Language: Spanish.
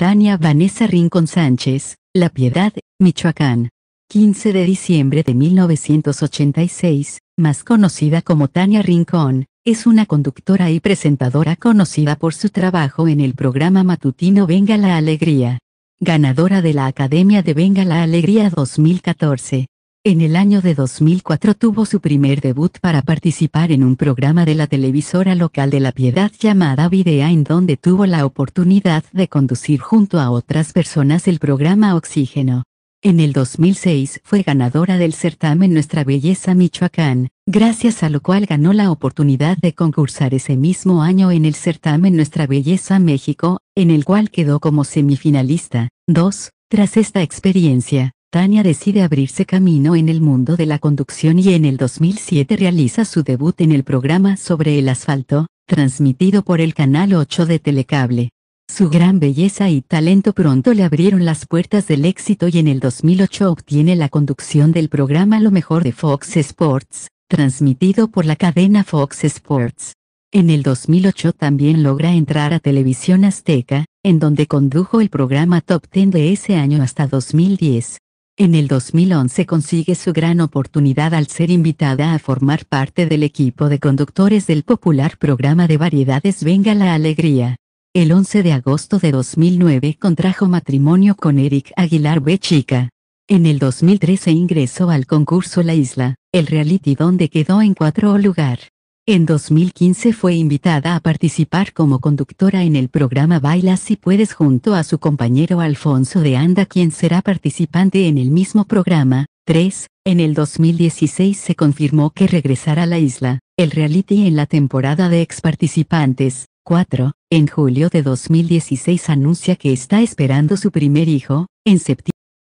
Tania Vanessa Rincón Sánchez, La Piedad, Michoacán. 15 de diciembre de 1986, más conocida como Tania Rincón, es una conductora y presentadora conocida por su trabajo en el programa matutino Venga la Alegría. Ganadora de la Academia de Venga la Alegría 2014, en el año de 2004 tuvo su primer debut para participar en un programa de la televisora local de La Piedad llamada Videa en donde tuvo la oportunidad de conducir junto a otras personas el programa Oxígeno. En el 2006 fue ganadora del certamen Nuestra Belleza Michoacán, gracias a lo cual ganó la oportunidad de concursar ese mismo año en el certamen Nuestra Belleza México, en el cual quedó como semifinalista. 2. Tras esta experiencia, Tania decide abrirse camino en el mundo de la conducción y en el 2007 realiza su debut en el programa Sobre el Asfalto, transmitido por el Canal 8 de Telecable. Su gran belleza y talento pronto le abrieron las puertas del éxito y en el 2008 obtiene la conducción del programa Lo mejor de Fox Sports, transmitido por la cadena Fox Sports. En el 2008 también logra entrar a Televisión Azteca, en donde condujo el programa Top Ten de ese año hasta 2010. En el 2011 consigue su gran oportunidad al ser invitada a formar parte del equipo de conductores del popular programa de variedades Venga la Alegría. El 11 de agosto de 2009 contrajo matrimonio con Eric Aguilar B. En el 2013 ingresó al concurso La Isla, el reality donde quedó en cuatro lugar. En 2015 fue invitada a participar como conductora en el programa Baila si puedes junto a su compañero Alfonso de Anda quien será participante en el mismo programa. 3. En el 2016 se confirmó que regresará a la isla, el reality en la temporada de ex participantes. 4. En julio de 2016 anuncia que está esperando su primer hijo, en septiembre.